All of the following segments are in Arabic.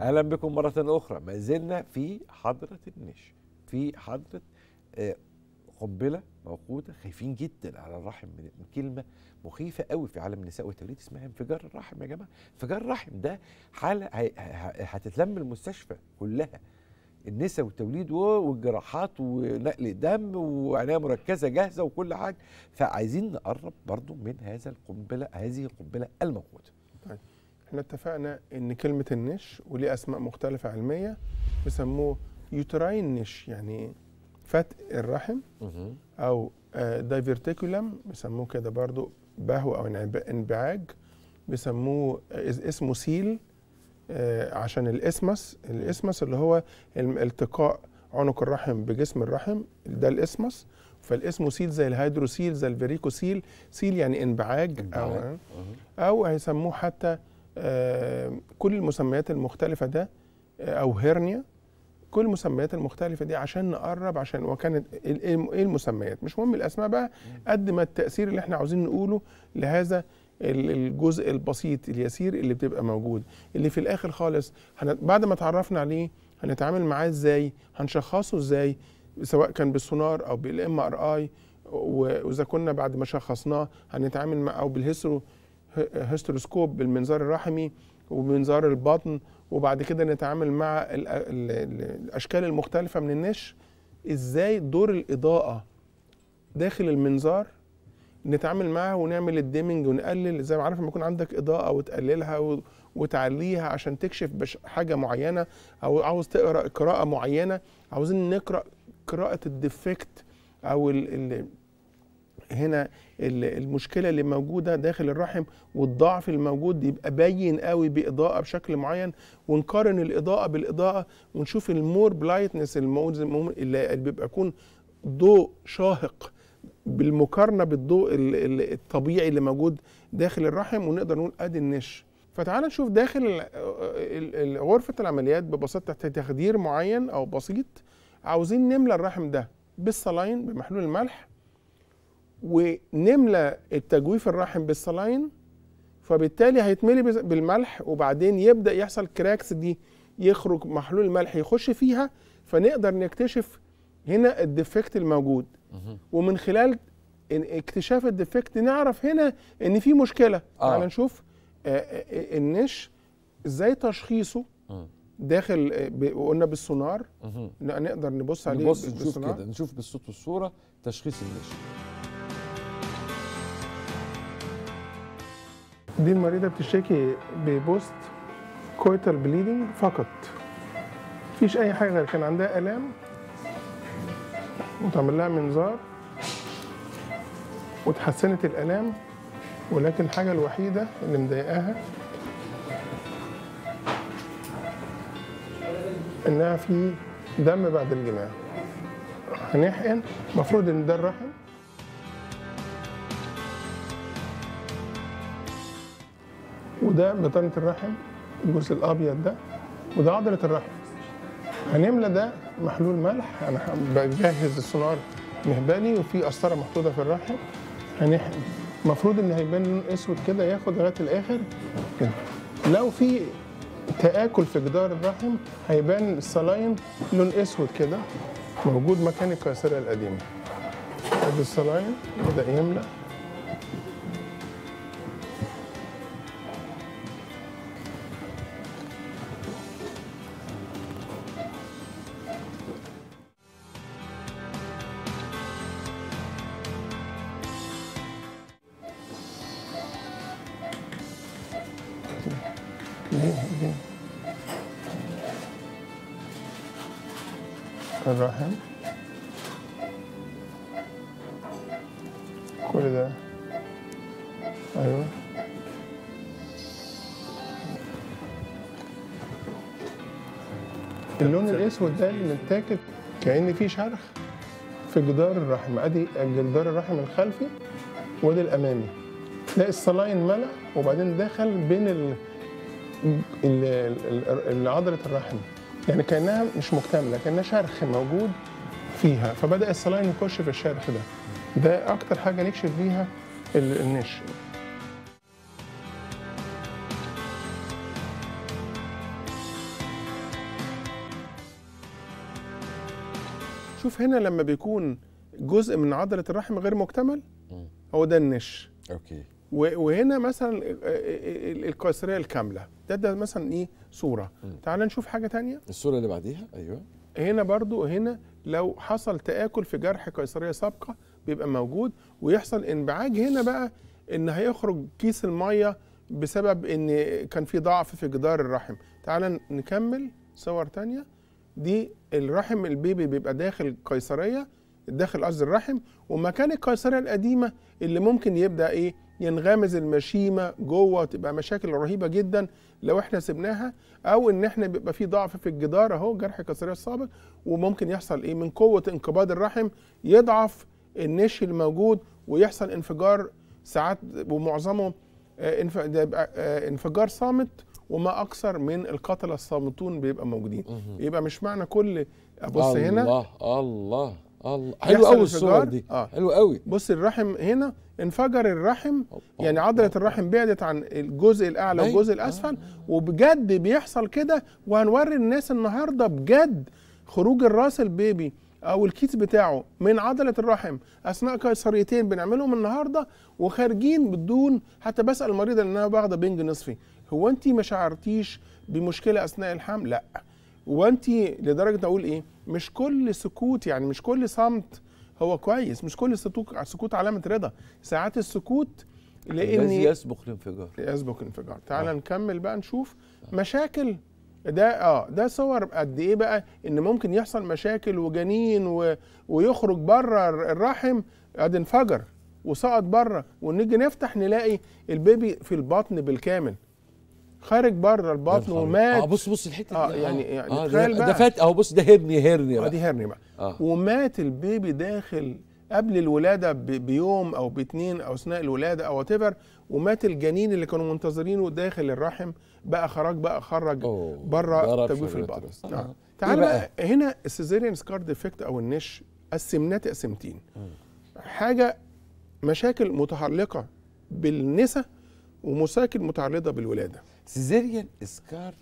اهلا بكم مره اخرى ما زلنا في حضره النش في حضره آه، قنبله موقوته خايفين جدا على الرحم من كلمه مخيفه قوي في عالم النساء والتوليد اسمها انفجار الرحم يا جماعه انفجار الرحم ده حاله هتتلم المستشفى كلها النساء والتوليد والجراحات ونقل دم وعنايه مركزه جاهزه وكل حاجه فعايزين نقرب برضو من هذا القنبله هذه القنبله الموقوته طيب. احنا اتفقنا ان كلمه النش وليه اسماء مختلفه علميه بيسموه يوتراين نش يعني فتق الرحم او دايفرتيكولم آه، بيسموه كده برضو بهو او انبعاج بيسموه آه، اسمه سيل آه، عشان الاسمس الاسمس اللي هو التقاء عنق الرحم بجسم الرحم ده الاسمس سيل زي الهيدروسيل زي الفيريكوسيل سيل يعني انبعاج, انبعاج. او او هيسموه حتى آه، كل المسميات المختلفه ده آه، او هيرنيا كل المسميات المختلفه دي عشان نقرب عشان وكانت ايه المسميات مش مهم الاسماء بقى قد ما التاثير اللي احنا عاوزين نقوله لهذا الجزء البسيط اليسير اللي بتبقى موجود اللي في الاخر خالص بعد ما اتعرفنا عليه هنتعامل معاه ازاي هنشخصه ازاي سواء كان بالسونار او بالام ار اي واذا كنا بعد ما شخصناه هنتعامل مع او بالهيسترو هيستروسكوب بالمنظار الرحمي ومنظار البطن وبعد كده نتعامل مع الاشكال المختلفه من النش ازاي دور الاضاءه داخل المنظار نتعامل معاها ونعمل الديمنج ونقلل زي ما عارف لما يكون عندك اضاءه وتقللها وتعليها عشان تكشف حاجه معينه او عاوز تقرا قراءه معينه عاوزين نقرا قراءه الديفكت او هنا المشكله اللي موجوده داخل الرحم والضعف الموجود يبقى باين قوي باضاءه بشكل معين ونقارن الاضاءه بالاضاءه ونشوف المور بلايتنس اللي بيبقى يكون ضوء شاهق بالمقارنه بالضوء الطبيعي اللي موجود داخل الرحم ونقدر نقول ادي النش فتعال نشوف داخل غرفه العمليات ببساطه تخدير معين او بسيط عاوزين نملى الرحم ده بالصلاين بمحلول الملح ونملى التجويف الرحم بالصلاين فبالتالي هيتملي بالملح وبعدين يبدا يحصل كراكس دي يخرج محلول الملح يخش فيها فنقدر نكتشف هنا الديفكت الموجود ومن خلال اكتشاف الديفكت نعرف هنا ان في مشكله آه. تعال يعني نشوف آه، آه، النش ازاي تشخيصه داخل قلنا بالسونار نقدر نبص عليه نبص نشوف كده نشوف بالصوت والصوره تشخيص النش دي المريضة بتشتكي ببوست كويتال بليدنج فقط مفيش أي حاجة غير كان عندها آلام وتعمل لها منظار وتحسنت الآلام ولكن الحاجة الوحيدة اللي مضايقاها إنها في دم بعد الجماع هنحقن المفروض إن ده الرحم ده بطانه الرحم الجزء الابيض ده وده عضله الرحم هنملى ده محلول ملح انا بجهز السونار مهبلي وفي قسطره محطوطه في الرحم هنحقن يعني المفروض ان هيبان لون اسود كده ياخد لغايه الاخر كده لو في تآكل في جدار الرحم هيبان الصلاين لون اسود كده موجود مكان الكسرة القديمة ادي الصلاين بدأ يملأ الاسود ده اللي متاكل كان في شرخ في جدار الرحم ادي جدار الرحم الخلفي وادي الامامي تلاقي الصلاين ملأ وبعدين دخل بين ال... عضلة الرحم يعني كأنها مش مكتملة كأنها شرخ موجود فيها فبدأ الصلاين يخش في الشرخ ده ده أكتر حاجة نكشف بيها النش شوف هنا لما بيكون جزء من عضله الرحم غير مكتمل هو ده النش اوكي وهنا مثلا القيصريه الكامله ده ده مثلا ايه صوره تعال نشوف حاجه تانية الصوره اللي بعديها ايوه هنا برضو هنا لو حصل تاكل في جرح قيصريه سابقه بيبقى موجود ويحصل انبعاج هنا بقى ان هيخرج كيس الميه بسبب ان كان في ضعف في جدار الرحم تعال نكمل صور تانية دي الرحم البيبي بيبقى داخل قيصرية داخل قصد الرحم ومكان القيصريه القديمه اللي ممكن يبدا ايه ينغمز المشيمه جوه وتبقى مشاكل رهيبه جدا لو احنا سبناها او ان احنا بيبقى في ضعف في الجدار اهو جرح القيصريه السابق وممكن يحصل ايه من قوه انقباض الرحم يضعف النش الموجود ويحصل انفجار ساعات ومعظمه آه، آه، انفجار صامت وما اكثر من القتله الصامتون بيبقى موجودين يبقى مش معنى كل ابص الله هنا الله الله الله حلو قوي الصور دي آه. حلو قوي بص الرحم هنا انفجر الرحم أوه. يعني عضله الرحم بعدت عن الجزء الاعلى أيوة. والجزء الاسفل آه. وبجد بيحصل كده وهنوري الناس النهارده بجد خروج الراس البيبي او الكيس بتاعه من عضله الرحم اثناء قيصريتين بنعملهم النهارده وخارجين بدون حتى بسال المريضه ان انا باخده بنج نصفي هو انت ما شعرتيش بمشكله اثناء الحمل لا وانت لدرجه اقول ايه مش كل سكوت يعني مش كل صمت هو كويس مش كل سكوت علامه رضا ساعات السكوت لان الذي يسبق الانفجار يسبق الانفجار تعال آه. نكمل بقى نشوف آه. مشاكل ده اه ده صور قد ايه بقى ان ممكن يحصل مشاكل وجنين و... ويخرج بره الرحم قد انفجر وسقط بره ونيجي نفتح نلاقي البيبي في البطن بالكامل خارج بره البطن ومات اه بص بص الحته آه دي آه. يعني يعني آه تخيل ده فات اهو بص ده هرني هرني بقى آه دي هرني بقى آه. ومات البيبي داخل قبل الولاده بيوم او باتنين او اثناء الولاده او وات ومات الجنين اللي كانوا منتظرينه داخل الرحم بقى خرج بقى خرج بره تجويف البطن آه. تعال إيه بقى؟, بقى هنا السيزيريان سكار ديفكت او النش قسمناه تقسيمتين آه. حاجه مشاكل متعلقه بالنسا ومشاكل متعلقه بالولاده سيزيريان اسكار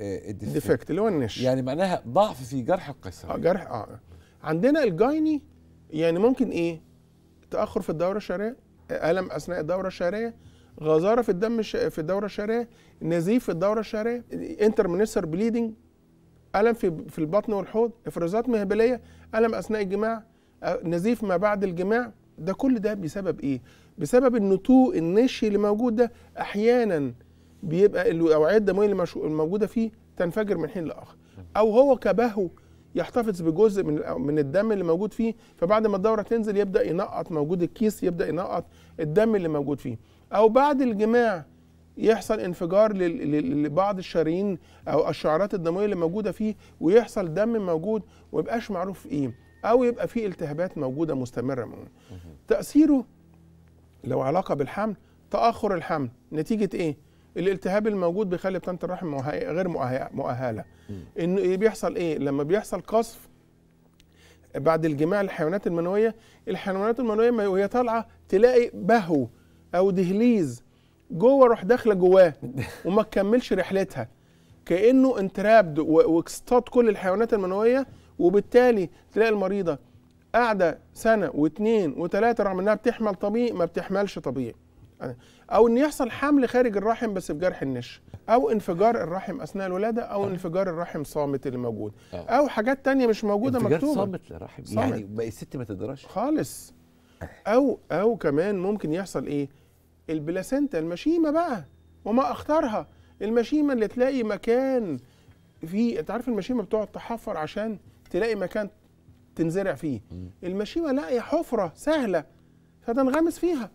آه، ديفكت اللي هو النش يعني معناها ضعف في جرح القيصري اه جرح اه عندنا الجايني يعني ممكن ايه تاخر في الدوره الشهريه الم اثناء الدوره الشهريه غزاره في الدم الش... في الدوره الشهريه نزيف في الدوره الشهريه انترمنيسر بليدنج الم في في البطن والحوض افرازات مهبليه الم اثناء الجماع آه، نزيف ما بعد الجماع ده كل ده بسبب ايه بسبب النتوء النشي اللي موجود ده احيانا بيبقى الاوعيه الدمويه اللي موجوده فيه تنفجر من حين لاخر او هو كبهو يحتفظ بجزء من من الدم اللي موجود فيه فبعد ما الدوره تنزل يبدا ينقط موجود الكيس يبدا ينقط الدم اللي موجود فيه او بعد الجماع يحصل انفجار لبعض الشرايين او الشعرات الدمويه اللي موجوده فيه ويحصل دم موجود ويبقاش معروف ايه او يبقى فيه التهابات موجوده مستمره موجودة. تاثيره لو علاقه بالحمل تاخر الحمل نتيجه ايه الالتهاب الموجود بيخلي بطانه الرحم غير مؤهله انه إيه بيحصل ايه لما بيحصل قصف بعد الجماع الحيوانات المنويه الحيوانات المنويه وهي طالعه تلاقي بهو او دهليز جوه روح داخله جواه وما تكملش رحلتها كانه انترابد واكستات كل الحيوانات المنويه وبالتالي تلاقي المريضه قاعده سنه واثنين وثلاثه رغم انها بتحمل طبيعي ما بتحملش طبيعي او ان يحصل حمل خارج الرحم بس بجرح النش او انفجار الرحم اثناء الولاده او آه. انفجار الرحم صامت اللي موجود آه. او حاجات تانية مش موجوده انفجار مكتوبه صامت للرحم يعني بقى الست ما تقدرش خالص آه. او او كمان ممكن يحصل ايه البلاسنتا المشيمه بقى وما اختارها المشيمه اللي تلاقي مكان في انت عارف المشيمه بتقعد تحفر عشان تلاقي مكان تنزرع فيه المشيمه لاقيه حفره سهله فتنغمس فيها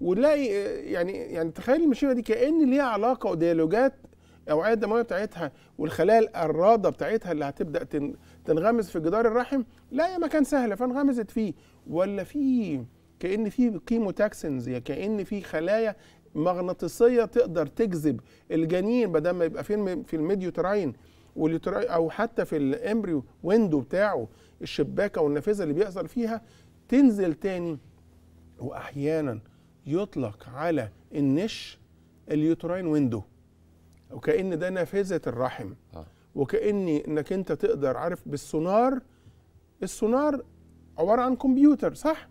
ونلاقي يعني يعني تخيل المشيمه دي كان ليها علاقه وديالوجات الاوعيه الدمويه بتاعتها والخلايا الراده بتاعتها اللي هتبدا تنغمس في جدار الرحم لا هي مكان سهله فانغمست فيه ولا في كان في كيموتاكسنز يا كان في خلايا مغناطيسيه تقدر تجذب الجنين بدل ما يبقى في في الميديوتراين او حتى في الامبريو ويندو بتاعه الشباكه والنافذه اللي بيحصل فيها تنزل تاني واحيانا يطلق على النش اليوتراين ويندو وكأن ده نافذة الرحم آه. وكأن انك انت تقدر عارف بالسونار السونار عبارة عن كمبيوتر صح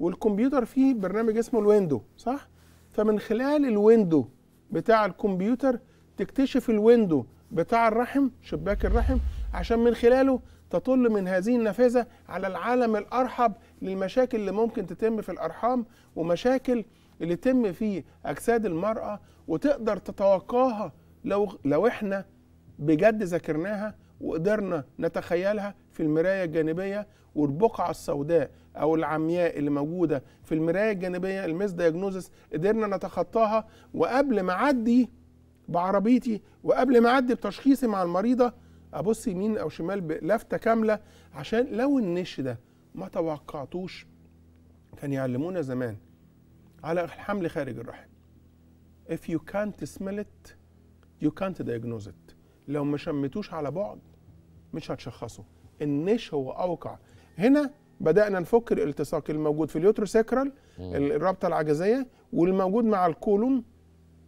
والكمبيوتر فيه برنامج اسمه الويندو صح فمن خلال الويندو بتاع الكمبيوتر تكتشف الويندو بتاع الرحم شباك الرحم عشان من خلاله تطل من هذه النافذة على العالم الأرحب للمشاكل اللي ممكن تتم في الارحام ومشاكل اللي تتم في اجساد المراه وتقدر تتوقاها لو لو احنا بجد ذاكرناها وقدرنا نتخيلها في المرايه الجانبيه والبقعه السوداء او العمياء اللي موجوده في المرايه الجانبيه الميس دياجنوزس قدرنا نتخطاها وقبل ما اعدي بعربيتي وقبل ما اعدي بتشخيصي مع المريضه ابص يمين او شمال بلفته كامله عشان لو النش ده ما توقعتوش كان يعلمونا زمان على الحمل خارج الرحم if you can't smell it you can't diagnose it لو ما شمتوش على بعد مش هتشخصه النش هو اوقع هنا بدانا نفك الالتصاق الموجود في سيكرال الرابطه العجزيه والموجود مع الكولوم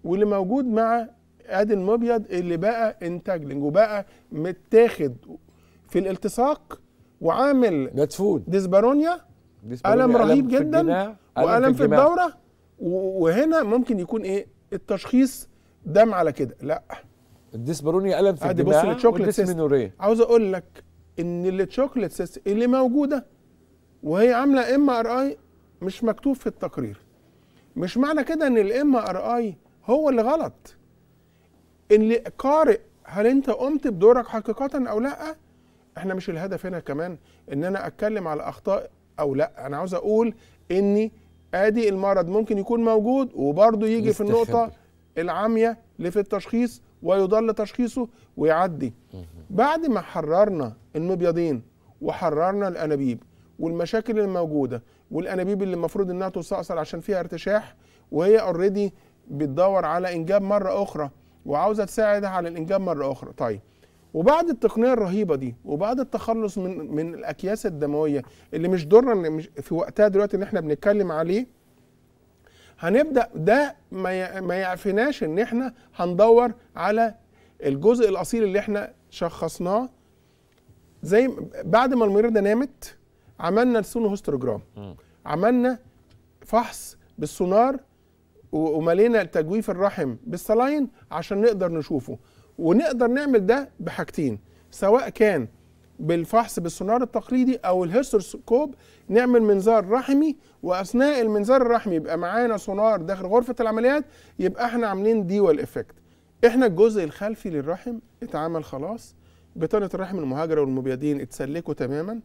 واللي موجود مع ادي المبيض اللي بقى انتاجلنج وبقى متاخد في الالتصاق وعامل مدفون ديسبارونيا ألم رهيب جدا ألم وألم في, في الدورة وهنا ممكن يكون إيه التشخيص دم على كده لا الديسبارونيا ألم في الجماعة بص للتشوكلت عاوز أقول لك إن التشوكلت سيست اللي موجودة وهي عاملة ام ار اي مش مكتوب في التقرير مش معنى كده ان الام ار اي هو اللي غلط اللي قارئ هل انت قمت بدورك حقيقة او لا احنا مش الهدف هنا كمان ان انا اتكلم على اخطاء او لا انا عاوز اقول اني ادي المرض ممكن يكون موجود وبرضه يجي في النقطه العاميه اللي في التشخيص ويضل تشخيصه ويعدي بعد ما حررنا المبيضين وحررنا الانابيب والمشاكل الموجوده والانابيب اللي المفروض انها تستأصل عشان فيها ارتشاح وهي اوريدي بتدور على انجاب مره اخرى وعاوزه تساعدها على الانجاب مره اخرى طيب وبعد التقنيه الرهيبه دي وبعد التخلص من من الاكياس الدمويه اللي مش ضرنا في وقتها دلوقتي اللي احنا بنتكلم عليه هنبدا ده ما ما يعفناش ان احنا هندور على الجزء الاصيل اللي احنا شخصناه زي بعد ما المريضه نامت عملنا السونو هيستوجرام عملنا فحص بالسونار وملينا تجويف الرحم بالسلاين عشان نقدر نشوفه ونقدر نعمل ده بحاجتين سواء كان بالفحص بالسونار التقليدي او الهيستروسكوب نعمل منظار رحمي واثناء المنظار الرحمي يبقى معانا سونار داخل غرفه العمليات يبقى احنا عاملين ديوال افكت احنا الجزء الخلفي للرحم اتعمل خلاص بطانه الرحم المهاجره والمبيضين اتسلكوا تماما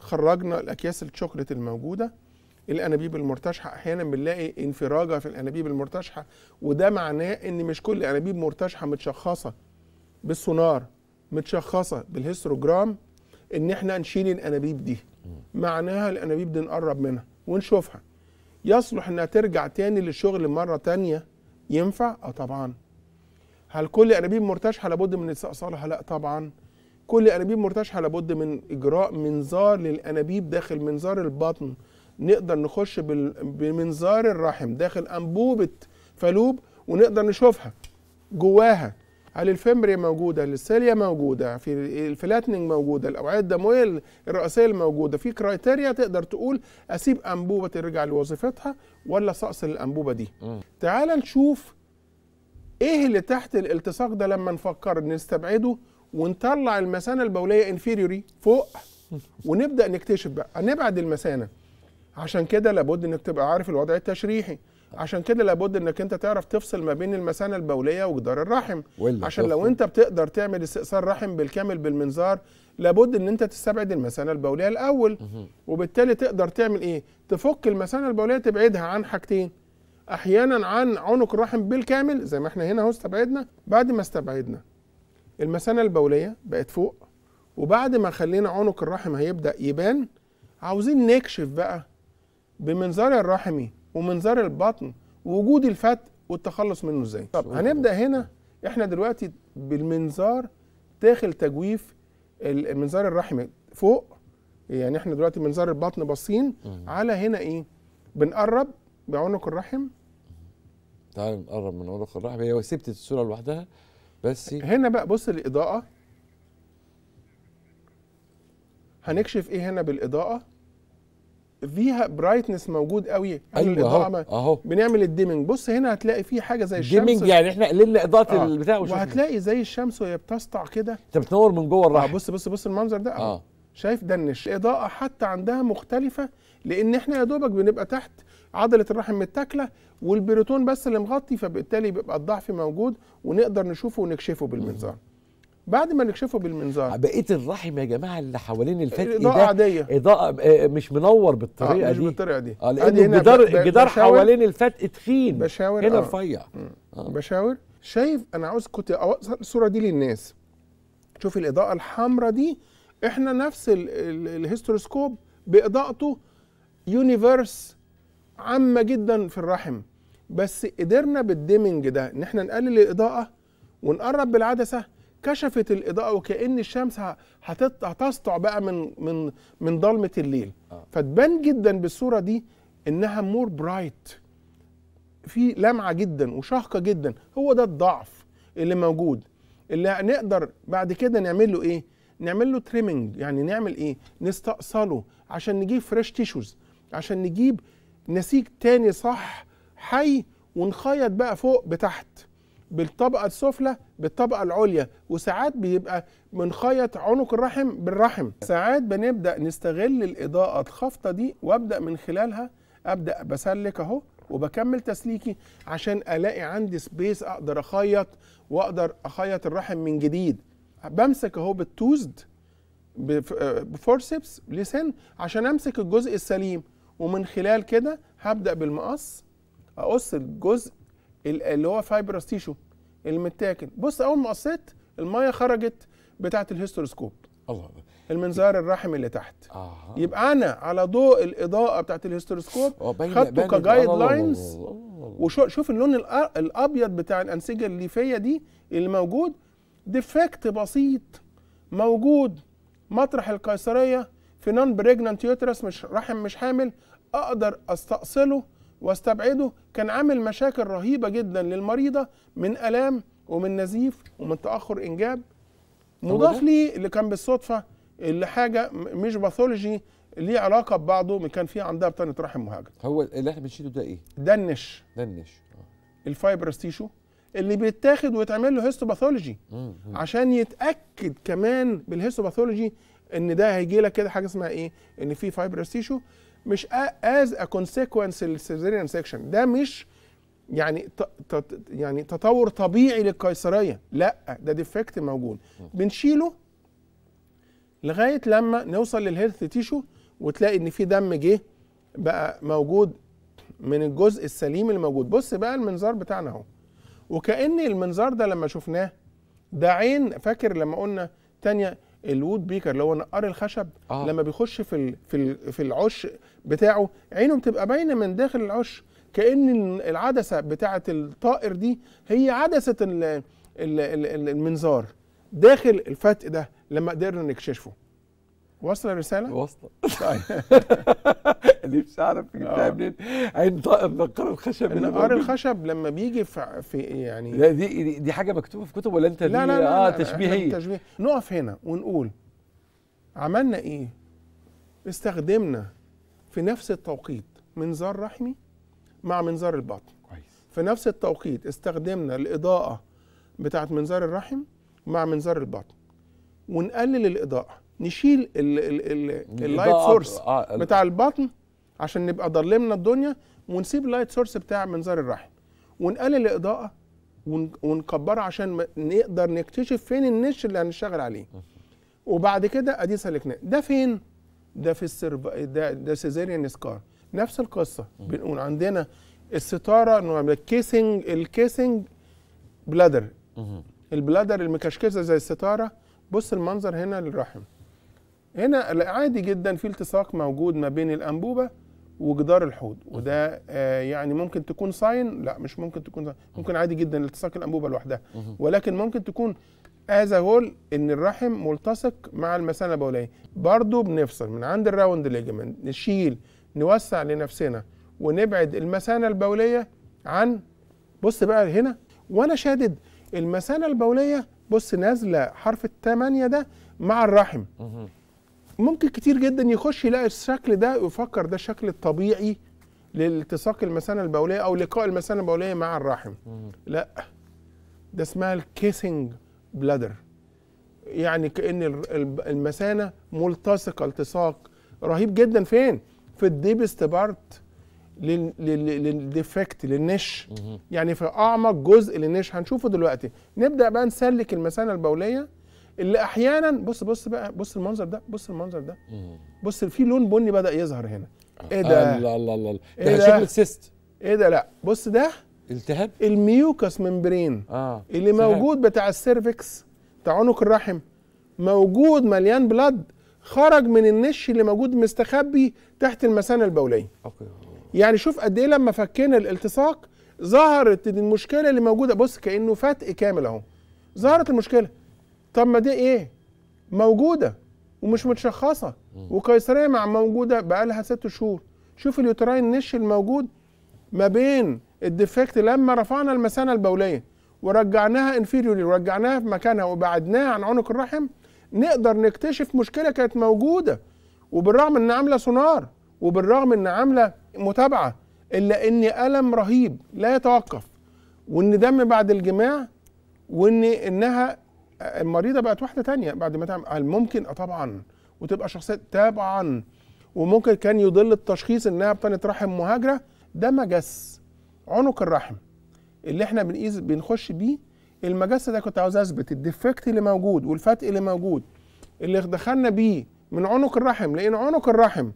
خرجنا الاكياس الشوكليت الموجوده الانابيب المرتشحه احيانا بنلاقي انفراجه في الانابيب المرتشحه وده معناه ان مش كل انابيب مرتشحه متشخصه بالسونار متشخصه بالهستروجرام ان احنا نشيل الانابيب دي معناها الانابيب دي نقرب منها ونشوفها يصلح انها ترجع تاني للشغل مره تانيه ينفع اه طبعا هل كل انابيب مرتشحه لابد من استئصالها لا طبعا كل انابيب مرتشحه لابد من اجراء منظار للانابيب داخل منظار البطن نقدر نخش بمنظار الرحم داخل انبوبه فالوب ونقدر نشوفها جواها الفيمبري موجوده السيليا موجوده في الفلاتنينج موجوده الاوعيه الدمويه الرئيسيه الموجوده في كرايتيريا تقدر تقول اسيب انبوبه ترجع لوظيفتها ولا سقص الانبوبه دي تعال نشوف ايه اللي تحت الالتصاق ده لما نفكر نستبعده ونطلع المثانه البوليه انفيريوري فوق ونبدا نكتشف بقى نبعد المثانه عشان كده لابد انك تبقى عارف الوضع التشريحي عشان كده لابد انك انت تعرف تفصل ما بين المثانه البوليه وجدار الرحم عشان لو انت بتقدر تعمل استئثار رحم بالكامل بالمنظار لابد ان انت تستبعد المثانه البوليه الاول وبالتالي تقدر تعمل ايه تفك المثانه البوليه تبعدها عن حاجتين احيانا عن عنق الرحم بالكامل زي ما احنا هنا اهو استبعدنا بعد ما استبعدنا المثانه البوليه بقت فوق وبعد ما خلينا عنق الرحم هيبدا يبان عاوزين نكشف بقى بمنظار الرحمي ومنظار البطن ووجود الفت والتخلص منه ازاي طب هنبدا هنا احنا دلوقتي بالمنظار داخل تجويف المنظار الرحمي فوق يعني احنا دلوقتي منظار البطن باصين على هنا ايه بنقرب بعنق الرحم تعال نقرب من عنق الرحم هي ثبتت الصوره لوحدها بس هنا بقى بص الاضاءه هنكشف ايه هنا بالاضاءه فيها برايتنس موجود قوي ايوه الاضاءه اهو بنعمل الديمنج بص هنا هتلاقي في حاجه زي الشمس ديمنج يعني احنا قللنا اضاءه آه. البتاع وهتلاقي زي الشمس وهي بتسطع كده انت بتنور من جوه الرحم آه بص بص بص المنظر ده اه شايف ده النش الاضاءه حتى عندها مختلفه لان احنا يا دوبك بنبقى تحت عضله الرحم متاكله والبروتون بس اللي مغطي فبالتالي بيبقى الضعف موجود ونقدر نشوفه ونكشفه بالمنظار بعد ما نكشفه بالمنظار آه، بقيه الرحم يا جماعه اللي حوالين ده اضاءه عاديه اضاءه آه، آه، مش منور بالطريقه آه مش دي مش بالطريقه دي اه لان الجدار الجدار حوالين الفتق تخين بشاور هنا رفيع آه. آه. بشاور شايف انا عاوز كنت اوصل الصوره دي للناس شوف الاضاءه الحمراء دي احنا نفس الهيستروسكوب باضاءته يونيفرس عامه جدا في الرحم بس قدرنا بالديمنج ده ان احنا نقلل الاضاءه ونقرب بالعدسه كشفت الاضاءه وكان الشمس هتسطع بقى من من من ضلمه الليل آه. فتبان جدا بالصوره دي انها مور برايت في لمعه جدا وشهقه جدا هو ده الضعف اللي موجود اللي هنقدر بعد كده نعمل له ايه نعمل له تريمنج يعني نعمل ايه نستأصله عشان نجيب فريش تيشوز عشان نجيب نسيج تاني صح حي ونخيط بقى فوق بتحت بالطبقه السفلى بالطبقه العليا وساعات بيبقى منخيط عنق الرحم بالرحم ساعات بنبدا نستغل الاضاءه الخافته دي وابدا من خلالها ابدا بسلك اهو وبكمل تسليكي عشان الاقي عندي سبيس اقدر اخيط واقدر اخيط الرحم من جديد بمسك اهو بالتوزد بفورسبس لسن عشان امسك الجزء السليم ومن خلال كده هبدا بالمقص اقص الجزء اللي هو فايبرس تيشو المتاكل بص اول ما قصيت الميه خرجت بتاعه الهيستروسكوب الله المنظار الرحم اللي تحت آه. يبقى انا على ضوء الاضاءه بتاعه الهيستروسكوب خدته كجايد لاينز وشوف اللون الابيض بتاع الانسجه الليفيه دي اللي موجود ديفكت بسيط موجود مطرح القيصريه في نون بريجنانت يوترس مش رحم مش حامل اقدر استأصله واستبعده كان عامل مشاكل رهيبه جدا للمريضه من الام ومن نزيف ومن تاخر انجاب مضاف لي اللي كان بالصدفه اللي حاجه مش باثولوجي ليه علاقه ببعضه كان في عندها بطانه رحم مهاجر هو اللي احنا بنشيله ده ايه ده النش ده النش آه. الفايبرس تيشو اللي بيتاخد ويتعمل له هيستوباثولوجي عشان يتاكد كمان بالهيستوباثولوجي ان ده هيجي لك كده حاجه اسمها ايه ان في فايبرس تيشو مش از ا كونسيكونس للسيزيريان سيكشن ده مش يعني يعني تطور طبيعي للقيصريه لا ده ديفكت موجود بنشيله لغايه لما نوصل للهيرث تيشو وتلاقي ان في دم جه بقى موجود من الجزء السليم اللي موجود بص بقى المنظار بتاعنا اهو وكان المنظار ده لما شفناه ده عين فاكر لما قلنا ثانيه الوود بيكر اللي هو نقار الخشب آه. لما بيخش في ال في ال في العش بتاعه عينه بتبقى باينه من داخل العش كان العدسه بتاعه الطائر دي هي عدسه ال ال ال المنظار داخل الفتق ده لما قدرنا نكشفه واصله الرساله؟ واصله طيب نفسي اعرف جبتها منين النقار الخشب النقار الخشب لما بيجي في, في يعني لا دي دي حاجه مكتوبه في كتب ولا انت لا لا, لا, لا اه تشبيهيه تشبيه نقف هنا ونقول عملنا ايه؟ استخدمنا في نفس التوقيت منظار رحمي مع منظار البطن كويس في نفس التوقيت استخدمنا الاضاءه بتاعت منظار الرحم مع منظار البطن ونقلل الاضاءه نشيل اللايت سورس آه، بتاع البطن عشان نبقى ضلمنا الدنيا ونسيب اللايت سورس بتاع منظار الرحم ونقلل الاضاءه ونكبرها عشان نقدر نكتشف فين النش اللي هنشتغل عليه وبعد كده ادي سلكناه ده فين ده في السيرف ده ده سيزيريان سكار نفس القصه بنقول عندنا الستاره نعمل الكيسنج الكيسنج بلادر البلادر المكشكشه زي الستاره بص المنظر هنا للرحم هنا عادي جدا في التصاق موجود ما بين الانبوبه وجدار الحوض وده آه يعني ممكن تكون ساين لا مش ممكن تكون ساين. ممكن عادي جدا التصاق الانبوبه لوحدها ولكن ممكن تكون از هول ان الرحم ملتصق مع المثانه البوليه برضو بنفصل من عند الراوند ليجمنت نشيل نوسع لنفسنا ونبعد المثانه البوليه عن بص بقى هنا وانا شادد المثانه البوليه بص نازله حرف الثمانيه ده مع الرحم ممكن كتير جدا يخش يلاقي الشكل ده ويفكر ده الشكل الطبيعي لالتصاق المثانه البوليه او لقاء المثانه البوليه مع الرحم لا ده اسمها الكيسنج بلادر يعني كان المثانه ملتصقه التصاق رهيب جدا فين في الديبست بارت للديفكت للنش يعني في اعمق جزء للنش هنشوفه دلوقتي نبدا بقى نسلك المثانه البوليه اللي احيانا بص بص بقى بص المنظر ده بص المنظر ده بص في لون بني بدا يظهر هنا آه. ايه ده الله الله الله إيه ده إيه شكل سيست ايه ده لا بص ده التهاب الميوكس ممبرين آه. اللي سهل. موجود بتاع السيرفكس بتاع عنق الرحم موجود مليان بلد خرج من النش اللي موجود مستخبي تحت المثانه البوليه اوكي يعني شوف قد ايه لما فكينا الالتصاق ظهرت المشكله اللي موجوده بص كانه فتق كامل اهو ظهرت المشكله طب ما دي ايه موجوده ومش متشخصه وقيصريه مع موجوده بقالها ست شهور شوف اليوتراين نش الموجود ما بين الديفكت لما رفعنا المثانه البوليه ورجعناها انفيريوري ورجعناها في مكانها وبعدناها عن عنق الرحم نقدر نكتشف مشكله كانت موجوده وبالرغم ان عامله سونار وبالرغم ان عامله متابعه الا ان الم رهيب لا يتوقف وان دم بعد الجماع وان انها المريضه بقت واحده تانية بعد ما تعمل هل ممكن اه طبعا وتبقى شخصيه طبعا وممكن كان يضل التشخيص انها بطنه رحم مهاجره ده مجس عنق الرحم اللي احنا بنقيس بنخش بيه المجس ده كنت عاوز اثبت الديفكت اللي موجود والفتق اللي موجود اللي دخلنا بيه من عنق الرحم لان عنق الرحم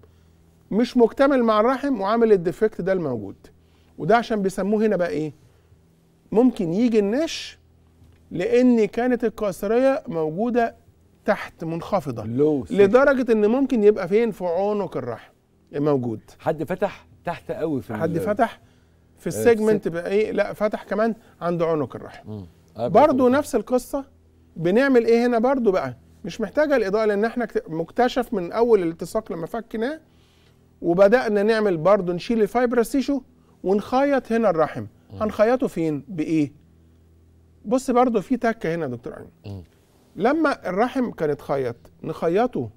مش مكتمل مع الرحم وعامل الديفكت ده الموجود وده عشان بيسموه هنا بقى ايه ممكن يجي النش لان كانت القيصريه موجوده تحت منخفضه لو لدرجه ان ممكن يبقى فين في عنق الرحم موجود حد فتح تحت قوي في حد فتح في آه، السيجمنت بقى ايه لا فتح كمان عند عنق الرحم آه، برضه نفس القصه بنعمل ايه هنا برضه بقى مش محتاجه الاضاءه لان احنا مكتشف من اول الالتصاق لما فكناه وبدانا نعمل برضه نشيل الفايبرس تيشو ونخيط هنا الرحم هنخيطه فين بايه بص برضه في تكه هنا يا دكتور ايمن لما الرحم كان اتخيط نخيطه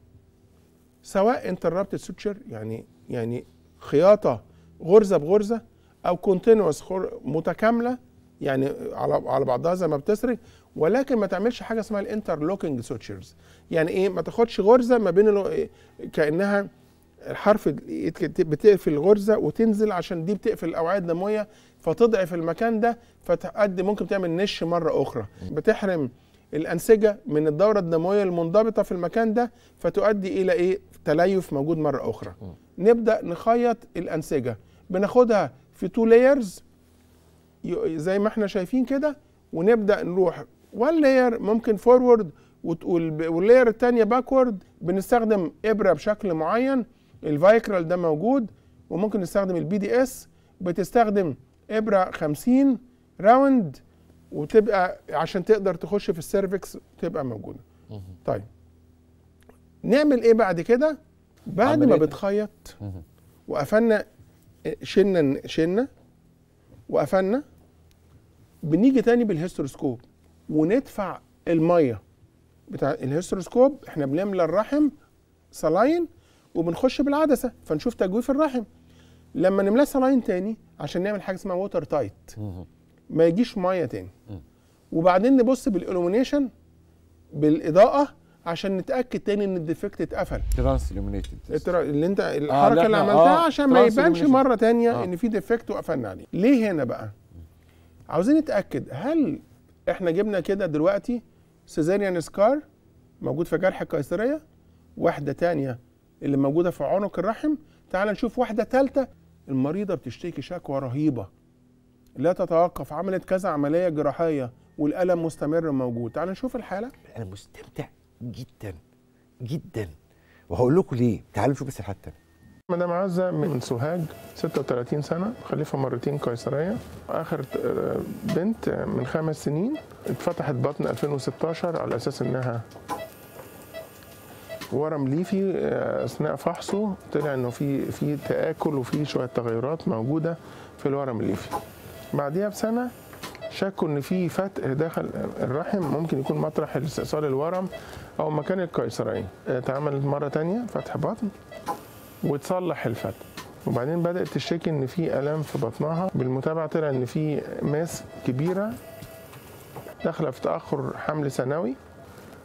سواء انتربتد سوتشر يعني يعني خياطه غرزه بغرزه او كونتينوس متكامله يعني على على بعضها زي ما بتسري ولكن ما تعملش حاجه اسمها الانترلوكينج سوتشرز يعني ايه ما تاخدش غرزه ما بين إيه، كانها الحرف بتقفل الغرزه وتنزل عشان دي بتقفل الاوعيه الدمويه فتضعف المكان ده فتؤدي ممكن تعمل نش مره اخرى بتحرم الانسجه من الدوره الدمويه المنضبطه في المكان ده فتؤدي الى ايه تليف موجود مره اخرى نبدا نخيط الانسجه بناخدها في تو لايرز زي ما احنا شايفين كده ونبدا نروح وان لاير ممكن فورورد واللاير الثانيه باكورد بنستخدم ابره بشكل معين الفايكرال ده موجود وممكن نستخدم البي دي اس بتستخدم ابره 50 راوند وتبقى عشان تقدر تخش في السيرفكس تبقى موجوده طيب نعمل ايه بعد كده بعد ما إيه؟ بتخيط وقفلنا شلنا شلنا وقفلنا بنيجي تاني بالهيستروسكوب وندفع الميه بتاع الهيستروسكوب احنا بنملى الرحم صلاين وبنخش بالعدسه فنشوف تجويف الرحم لما نملاه لاين تاني عشان نعمل حاجه اسمها ووتر تايت ما يجيش ميه تاني وبعدين نبص بالالومنيشن بالاضاءه عشان نتاكد تاني ان الديفكت اتقفل ترانس الومينيتد اللي انت آه، الحركه آه اللي عملتها آه عشان ما يبانش مره تانية آه. ان في ديفكت وقفلنا عليه ليه هنا بقى عاوزين نتاكد هل احنا جبنا كده دلوقتي سيزاريان سكار موجود في جرح القيصريه واحده تانية اللي موجوده في عنق الرحم تعال نشوف واحده تالتة المريضه بتشتكي شكوى رهيبه لا تتوقف عملت كذا عمليه جراحيه والالم مستمر موجود تعال نشوف الحاله انا مستمتع جدا جدا وهقول لكم ليه تعالوا نشوف بس الحاله التانية مدام عزة من سوهاج 36 سنة خليفة مرتين قيصرية آخر آه، بنت من خمس سنين اتفتحت بطن 2016 على أساس إنها ورم ليفي آه، اثناء فحصه طلع انه في في تاكل وفي شويه تغيرات موجوده في الورم الليفي بعديها بسنه شكوا ان في فتق داخل الرحم ممكن يكون مطرح استئصال الورم او مكان القيصريه آه، اتعملت مره تانية فتح بطن وتصلح الفتق وبعدين بدات تشتكي ان في الام في بطنها بالمتابعه طلع ان في ماس كبيره داخله في تاخر حمل سنوي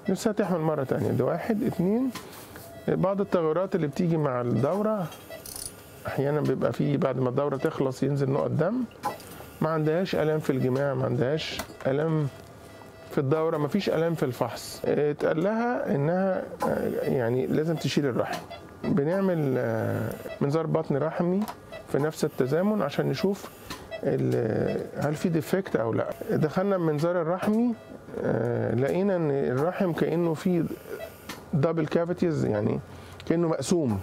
نفسها تحمل مرة تانية ده واحد اتنين بعض التغيرات اللي بتيجي مع الدورة أحيانا بيبقى فيه بعد ما الدورة تخلص ينزل نقط دم ما عندهاش ألم في الجماع ما عندهاش ألم في الدورة ما فيش ألم في الفحص اتقال لها إنها يعني لازم تشيل الرحم بنعمل آه، منظار بطن رحمي في نفس التزامن عشان نشوف هل في ديفكت او لا دخلنا المنظار الرحمي آه، لقينا ان الرحم كانه في دبل كافيتيز يعني كانه مقسوم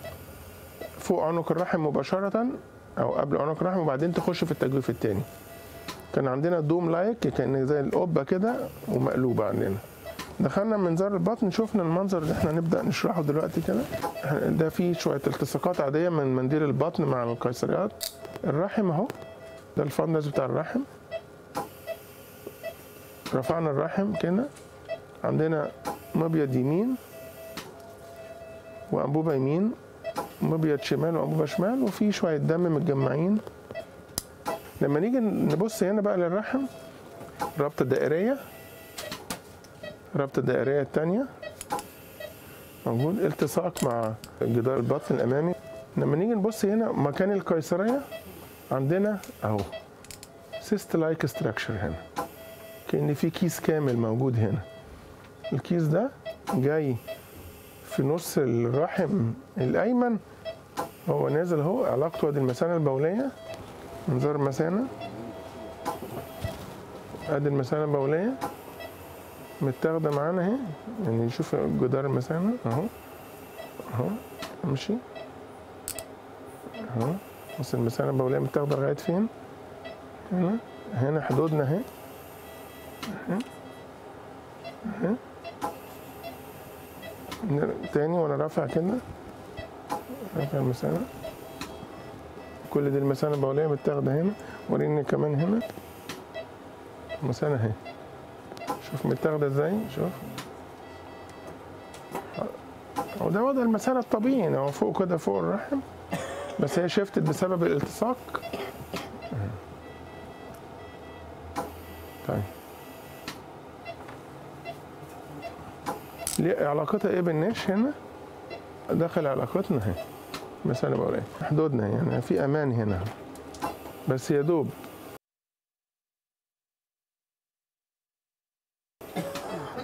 فوق عنق الرحم مباشره او قبل عنق الرحم وبعدين تخش في التجويف الثاني كان عندنا دوم لايك كان زي القبه كده ومقلوبه عندنا دخلنا منظار البطن شفنا المنظر اللي احنا نبدا نشرحه دلوقتي كده ده فيه شويه التصاقات عاديه من منديل البطن مع القيصريات الرحم اهو ده الفرنس بتاع الرحم رفعنا الرحم كده عندنا مبيض يمين وانبوبه يمين مبيض شمال وانبوبه شمال وفي شويه دم متجمعين لما نيجي نبص هنا بقى للرحم رابطه دائريه رابطه دائريه الثانيه موجود التصاق مع جدار البطن الامامي لما نيجي نبص هنا مكان القيصريه عندنا اهو سيست لايك ستراكشر هنا كان في كيس كامل موجود هنا الكيس ده جاي في نص الرحم الايمن هو نازل اهو علاقته ادي المثانه البوليه انظار مثانه ادي المثانه البوليه متاخده معانا اهي يعني شوف جدار المثانه اهو اهو امشي اهو بص المسانة البوليه متاخده لغايه فين هنا هنا حدودنا اهي اهي تاني وانا رافع كده رافع المسانة كل دي المسانة البوليه متاخده هنا وريني كمان هنا المسانة اهي شوف متاخده ازاي شوف وده وضع المسانة الطبيعي يعني هو فوق كده فوق الرحم بس هي شفتت بسبب الالتصاق طيب ليه علاقتها ايه بالناش هنا داخل علاقتنا هنا بس انا بقول ايه حدودنا يعني،, يعني في امان هنا بس يا دوب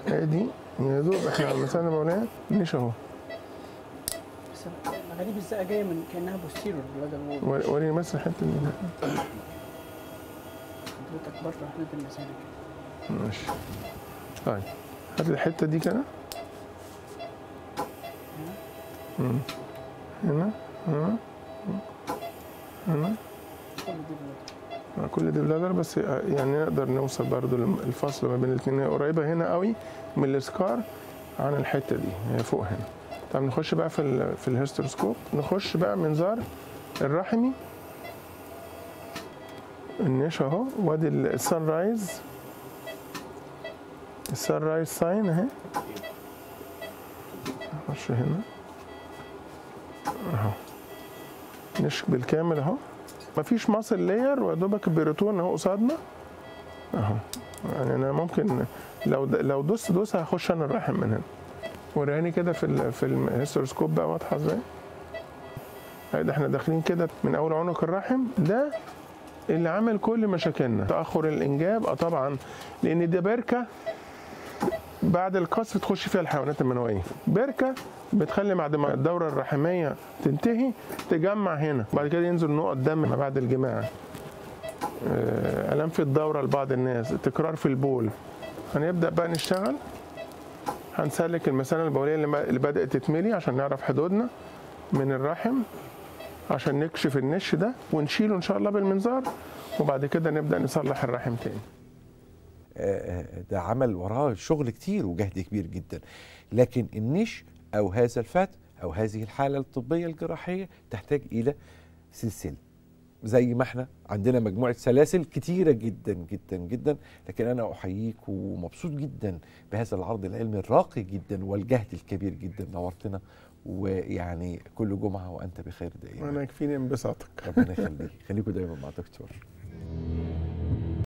ادي إيه يا دوب احنا مثلا بقول ايه نيش اهو غريب ازاي جايه من كانها بوستيرور وريني بس حته من حضرتك بره احنا في كده ماشي طيب هات الحته دي كده هنا هنا هنا كل دي بلادر آه، بس آه، يعني نقدر نوصل برضو الفصل ما بين الاثنين قريبه هنا قوي من السكار عن الحته دي هي فوق هنا طب نخش بقى في في الهيستروسكوب نخش بقى منظار الرحمي النشا اهو وادي السان رايز السان رايز ساين اهي نخش هنا اهو نشك بالكامل اهو مفيش ماسل لاير ودوبك البيروتون اهو قصادنا اهو يعني انا ممكن لو لو دوست دوس هخش انا الرحم من هنا وراني كده في في الهيستروسكوب بقى واضحه ازاي ده احنا داخلين كده من اول عنق الرحم ده اللي عمل كل مشاكلنا تاخر الانجاب اه طبعا لان ده بركه بعد القصر تخش فيها الحيوانات المنويه بركه بتخلي بعد ما الدوره الرحميه تنتهي تجمع هنا بعد كده ينزل نقط دم ما بعد الجماع آه، الام في الدوره لبعض الناس تكرار في البول هنبدا بقى نشتغل هنسلك المثانة البولية اللي بدأت تتملي عشان نعرف حدودنا من الرحم عشان نكشف النش ده ونشيله إن شاء الله بالمنظار وبعد كده نبدأ نصلح الرحم تاني آه، آه، ده عمل وراه شغل كتير وجهد كبير جدا لكن النش أو هذا الفتح أو هذه الحالة الطبية الجراحية تحتاج إلى سلسلة زي ما احنا عندنا مجموعه سلاسل كتيره جدا جدا جدا لكن انا احييك ومبسوط جدا بهذا العرض العلمي الراقي جدا والجهد الكبير جدا نورتنا ويعني كل جمعه وانت بخير دائما انا يكفيني انبساطك ربنا يخليك خليكوا دايما مع دكتور